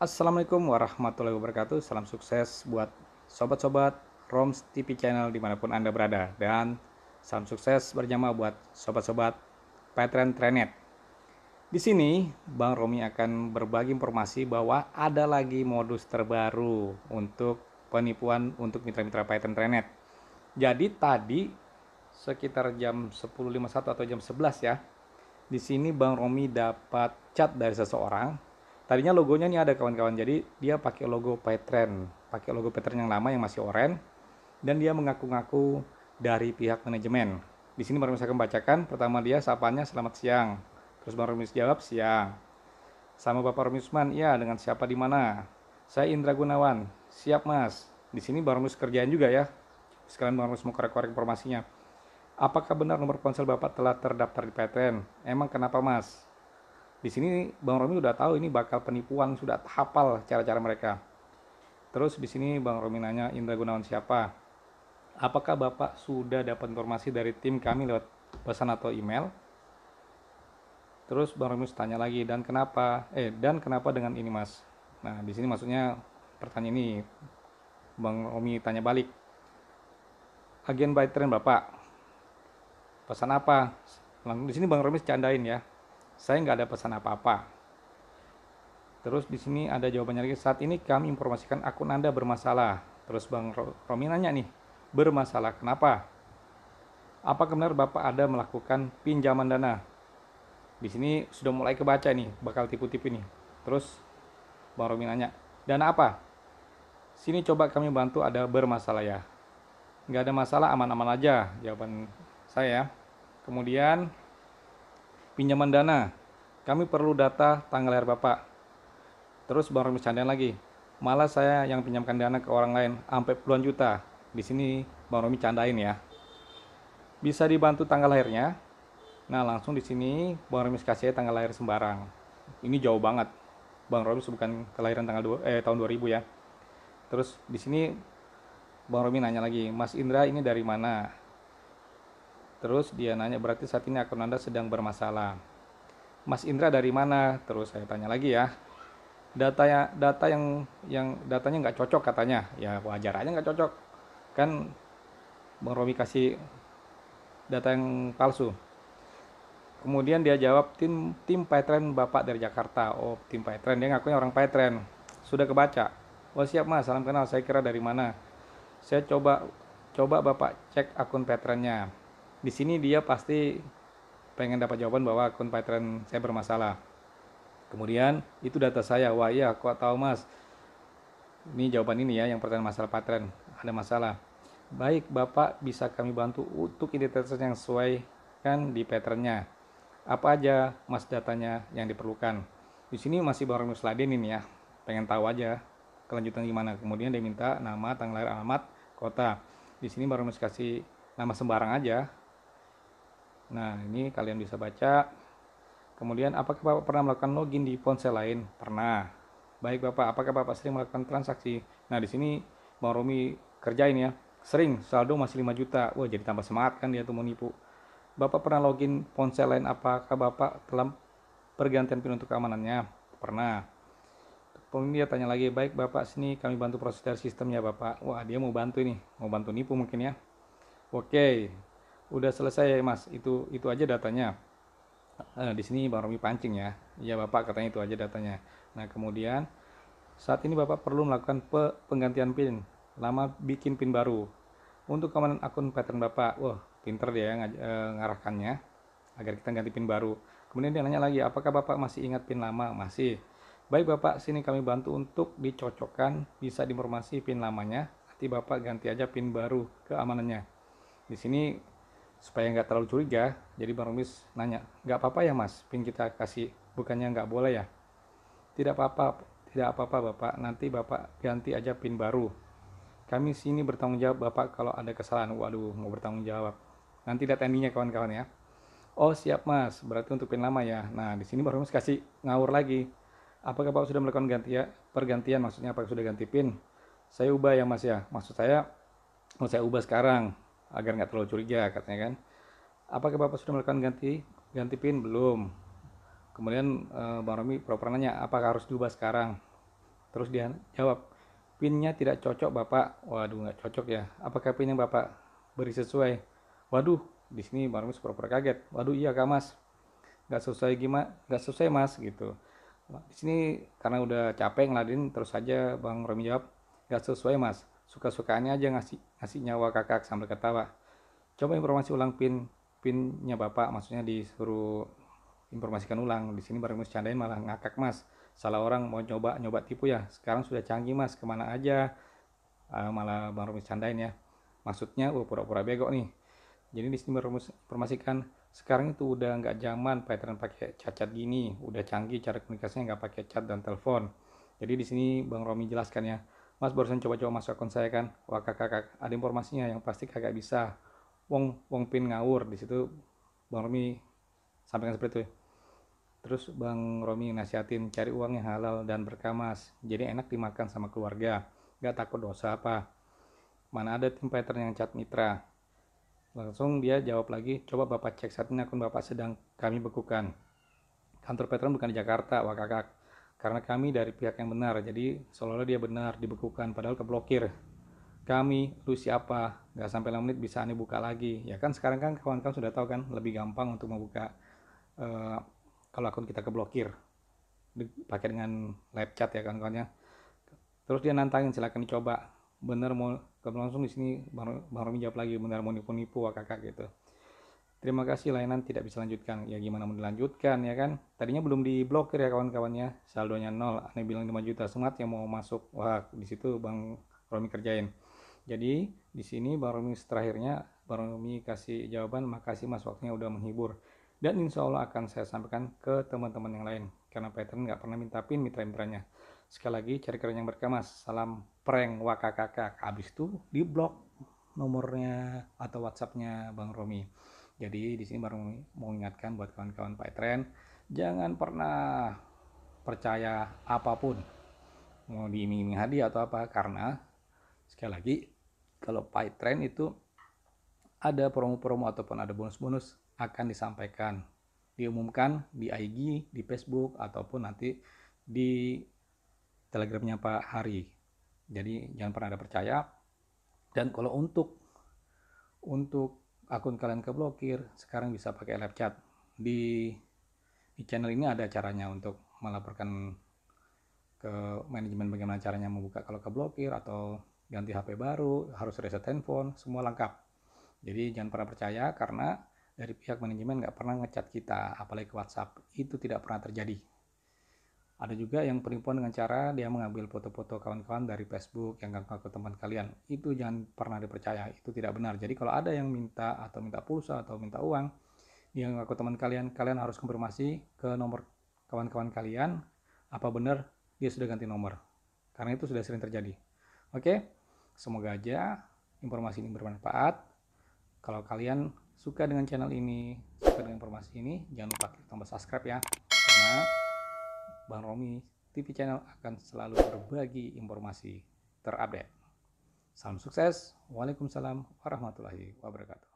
Assalamualaikum warahmatullahi wabarakatuh. Salam sukses buat sobat-sobat Roms TV channel dimanapun Anda berada. Dan salam sukses berjamaah buat sobat-sobat Patreon Trenet. Di sini, Bang Romi akan berbagi informasi bahwa ada lagi modus terbaru untuk penipuan untuk mitra-mitra Patreon Trenet. Jadi tadi sekitar jam 10.51 atau jam 11 ya, di sini Bang Romi dapat chat dari seseorang tadinya logonya ini ada kawan-kawan jadi dia pakai logo Petren pakai logo Petren yang lama yang masih oranye dan dia mengaku-ngaku dari pihak manajemen di sini baru saya bacakan pertama dia sapaannya selamat siang terus baru Romis jawab siang sama Bapak Romisman iya dengan siapa di mana saya Indra Gunawan siap mas di sini baru kerjaan juga ya sekalian baru mau korek-korek informasinya Apakah benar nomor ponsel Bapak telah terdaftar di PTN? Emang kenapa, Mas? di sini Bang Romi udah tahu ini bakal penipuan sudah hafal cara-cara mereka terus di sini Bang Romi nanya Indra Gunawan siapa apakah Bapak sudah dapat informasi dari tim kami lewat pesan atau email terus Bang Romi tanya lagi dan kenapa eh dan kenapa dengan ini Mas nah di sini maksudnya pertanyaan ini Bang Romi tanya balik agen by train Bapak pesan apa di sini Bang Romi candain ya saya nggak ada pesan apa-apa. Terus di sini ada jawabannya lagi. Saat ini kami informasikan akun Anda bermasalah. Terus Bang Romi nanya nih, bermasalah kenapa? Apa benar Bapak ada melakukan pinjaman dana? Di sini sudah mulai kebaca nih, bakal tipu-tipu nih. Terus Bang Romi nanya, dana apa? Sini coba kami bantu ada bermasalah ya. Nggak ada masalah, aman-aman aja jawaban saya. Kemudian pinjaman dana. Kami perlu data tanggal lahir Bapak. Terus Bang Romi bercandaan lagi. Malah saya yang pinjamkan dana ke orang lain sampai puluhan juta. Di sini Bang Romi candain ya. Bisa dibantu tanggal lahirnya? Nah, langsung di sini Bang Romi kasih tanggal lahir sembarang. Ini jauh banget. Bang Romi bukan kelahiran tanggal eh, tahun 2000 ya. Terus di sini Bang Romi nanya lagi, Mas Indra ini dari mana? Terus dia nanya, berarti saat ini akun Anda sedang bermasalah. Mas Indra dari mana? Terus saya tanya lagi ya. Data ya, data yang yang datanya nggak cocok katanya. Ya wajar aja nggak cocok. Kan Bang Romi kasih data yang palsu. Kemudian dia jawab tim tim petren Bapak dari Jakarta. Oh, tim petren dia ngakunya orang petren Sudah kebaca. Oh, siap Mas, salam kenal. Saya kira dari mana? Saya coba coba Bapak cek akun petrennya di sini dia pasti pengen dapat jawaban bahwa akun Patreon saya bermasalah. Kemudian itu data saya, wah iya kok tahu mas. Ini jawaban ini ya yang pertanyaan masalah Patreon, ada masalah. Baik Bapak bisa kami bantu untuk identitas yang sesuai kan di patternnya. Apa aja mas datanya yang diperlukan. Di sini masih barang Nusladin ini ya, pengen tahu aja kelanjutan gimana. Kemudian dia minta nama, tanggal lahir, alamat, kota. Di sini baru masih kasih nama sembarang aja, Nah, ini kalian bisa baca. Kemudian, apakah Bapak pernah melakukan login di ponsel lain? Pernah. Baik, Bapak. Apakah Bapak sering melakukan transaksi? Nah, di sini Bang Romi kerjain ya. Sering, saldo masih 5 juta. Wah, jadi tambah semangat kan dia tuh menipu Bapak pernah login ponsel lain? Apakah Bapak telah pergantian PIN untuk keamanannya? Pernah. Kemudian dia tanya lagi, baik Bapak sini kami bantu proses dari sistemnya Bapak. Wah, dia mau bantu ini. Mau bantu nipu mungkin ya. Oke, udah selesai ya mas itu itu aja datanya nah, di sini bang Romi pancing ya ya bapak katanya itu aja datanya nah kemudian saat ini bapak perlu melakukan pe penggantian pin lama bikin pin baru untuk keamanan akun pattern bapak wah pinter dia yang eh, ngarahkannya agar kita ganti pin baru kemudian dia nanya lagi apakah bapak masih ingat pin lama masih baik bapak sini kami bantu untuk dicocokkan bisa diinformasi pin lamanya nanti bapak ganti aja pin baru keamanannya di sini supaya nggak terlalu curiga jadi bang Romis nanya nggak apa-apa ya mas pin kita kasih bukannya nggak boleh ya tidak apa-apa tidak apa-apa bapak nanti bapak ganti aja pin baru kami sini bertanggung jawab bapak kalau ada kesalahan waduh mau bertanggung jawab nanti lihat endingnya kawan-kawan ya oh siap mas berarti untuk pin lama ya nah di sini bang kasih ngawur lagi apakah bapak sudah melakukan ganti ya pergantian maksudnya apakah sudah ganti pin saya ubah ya mas ya maksud saya mau saya ubah sekarang agar nggak terlalu curiga katanya kan apakah bapak sudah melakukan ganti ganti pin belum kemudian eh, bang Romi proper nanya apakah harus diubah sekarang terus dia jawab pinnya tidak cocok bapak waduh nggak cocok ya apakah pin yang bapak beri sesuai waduh di sini bang Romi super kaget waduh iya kak mas nggak sesuai gimana nggak sesuai mas gitu di sini karena udah capek ngeladin terus saja bang Romi jawab nggak sesuai mas suka-sukaannya aja ngasih ngasih nyawa kakak sambil ketawa coba informasi ulang pin pinnya bapak maksudnya disuruh informasikan ulang di sini bareng mas candain malah ngakak mas salah orang mau nyoba nyoba tipu ya sekarang sudah canggih mas kemana aja uh, malah bang rumus candain ya maksudnya uh pura-pura bego nih jadi di sini bang informasikan sekarang itu udah nggak zaman pattern pakai cacat gini udah canggih cara komunikasinya nggak pakai cat dan telepon jadi di sini bang Romi jelaskan ya Mas barusan coba-coba masuk akun saya kan. Wah kakak, kakak ada informasinya yang pasti kakak bisa. Wong Wong pin ngawur di situ. Bang Romi sampaikan seperti itu. Terus Bang Romi nasihatin cari uang yang halal dan berkamas. Jadi enak dimakan sama keluarga. Gak takut dosa apa. Mana ada tim Peter yang cat mitra. Langsung dia jawab lagi, coba Bapak cek saat ini akun Bapak sedang kami bekukan. Kantor pattern bukan di Jakarta, wah kakak karena kami dari pihak yang benar jadi seolah-olah dia benar dibekukan padahal keblokir kami lu siapa nggak sampai 5 menit bisa ane buka lagi ya kan sekarang kan kawan-kawan sudah tahu kan lebih gampang untuk membuka uh, kalau akun kita keblokir pakai dengan live chat ya kawan-kawannya terus dia nantangin silahkan dicoba bener mau langsung di sini baru baru jawab lagi bener mau nipu-nipu kakak gitu Terima kasih layanan tidak bisa lanjutkan. Ya gimana mau dilanjutkan ya kan? Tadinya belum diblokir ya kawan-kawannya. Saldonya nol. Aneh bilang 5 juta. semat yang mau masuk. Wah, disitu Bang Romi kerjain. Jadi di sini Bang Romi terakhirnya Bang Romi kasih jawaban makasih Mas waktunya udah menghibur. Dan insya Allah akan saya sampaikan ke teman-teman yang lain. Karena pattern nggak pernah minta pin mitra-mitranya. Sekali lagi cari kerja yang berkah mas. Salam prank wakakakak. abis itu di blok nomornya atau WhatsAppnya Bang Romi. Jadi di sini baru mau mengingatkan buat kawan-kawan Pak Tren, jangan pernah percaya apapun mau diiming-iming hadiah atau apa karena sekali lagi kalau Pak Tren itu ada promo-promo ataupun ada bonus-bonus akan disampaikan diumumkan di IG, di Facebook ataupun nanti di telegramnya Pak Hari. Jadi jangan pernah ada percaya. Dan kalau untuk untuk akun kalian keblokir, sekarang bisa pakai live chat. Di, di channel ini ada caranya untuk melaporkan ke manajemen bagaimana caranya membuka kalau keblokir atau ganti HP baru, harus reset handphone, semua lengkap. Jadi jangan pernah percaya karena dari pihak manajemen nggak pernah ngechat kita, apalagi ke WhatsApp. Itu tidak pernah terjadi. Ada juga yang penipuan dengan cara dia mengambil foto-foto kawan-kawan dari Facebook yang gak ke teman kalian. Itu jangan pernah dipercaya, itu tidak benar. Jadi kalau ada yang minta atau minta pulsa atau minta uang, dia ke teman kalian, kalian harus konfirmasi ke nomor kawan-kawan kalian apa benar dia sudah ganti nomor. Karena itu sudah sering terjadi. Oke, semoga aja informasi ini bermanfaat. Kalau kalian suka dengan channel ini, suka dengan informasi ini, jangan lupa klik tombol subscribe ya. Karena Bang Romi TV Channel akan selalu berbagi informasi terupdate. Salam sukses. Waalaikumsalam warahmatullahi wabarakatuh.